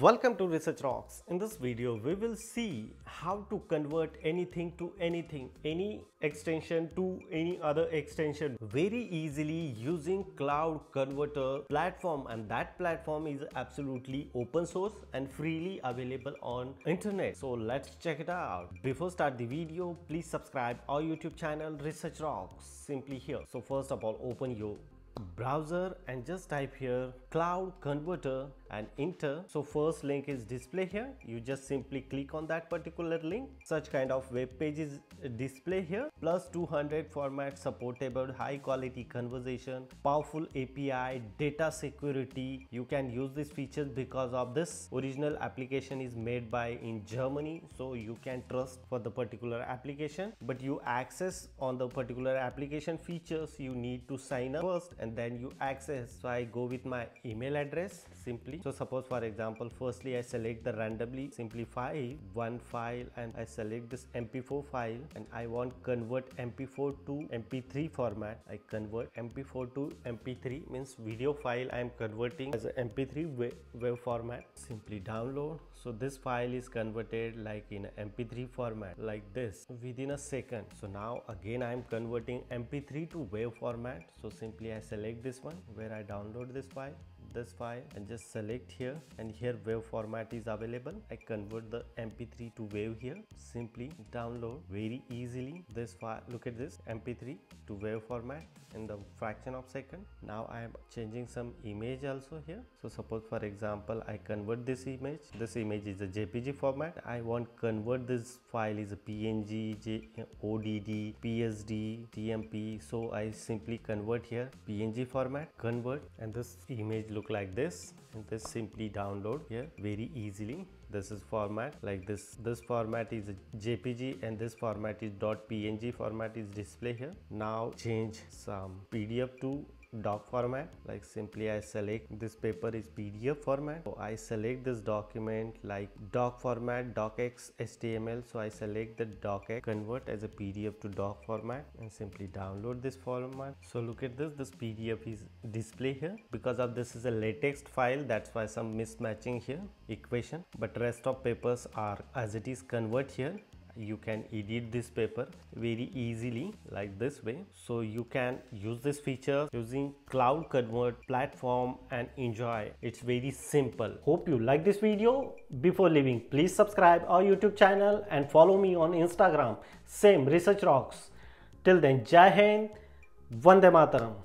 Welcome to Research Rocks. In this video, we will see how to convert anything to anything, any extension to any other extension very easily using Cloud Converter platform and that platform is absolutely open source and freely available on internet. So let's check it out. Before start the video, please subscribe our YouTube channel Research Rocks simply here. So first of all, open your browser and just type here cloud converter and enter. So first link is display here. You just simply click on that particular link. Such kind of web pages display here. Plus 200 format supportable, high quality conversation, powerful API, data security. You can use these features because of this original application is made by in Germany. So you can trust for the particular application, but you access on the particular application features you need to sign up first and then you access. So I go with my email address simply so suppose for example, firstly I select the randomly simplify one file and I select this mp4 file and I want convert mp4 to mp3 format. I convert mp4 to mp3 means video file I am converting as a mp3 wave format. Simply download. So this file is converted like in mp3 format like this within a second. So now again I am converting mp3 to wave format. So simply I select this one where I download this file this file and just select here and here wave format is available i convert the mp3 to wave here simply download very easily this file look at this mp3 to wave format in the fraction of second now i am changing some image also here so suppose for example i convert this image this image is a jpg format i want convert this file is a png J odd psd tmp so i simply convert here png format convert and this image look like this and this simply download here very easily this is format like this this format is jpg and this format is .png format is display here now change some um, PDF to doc format like simply I select this paper is PDF format so I select this document like doc format docx HTML so I select the docx convert as a PDF to doc format and simply download this format so look at this this PDF is display here because of this is a latex file that's why some mismatching here equation but rest of papers are as it is convert here you can edit this paper very easily like this way so you can use this feature using cloud convert platform and enjoy it's very simple hope you like this video before leaving please subscribe our youtube channel and follow me on instagram same research rocks till then jai hind vande mataram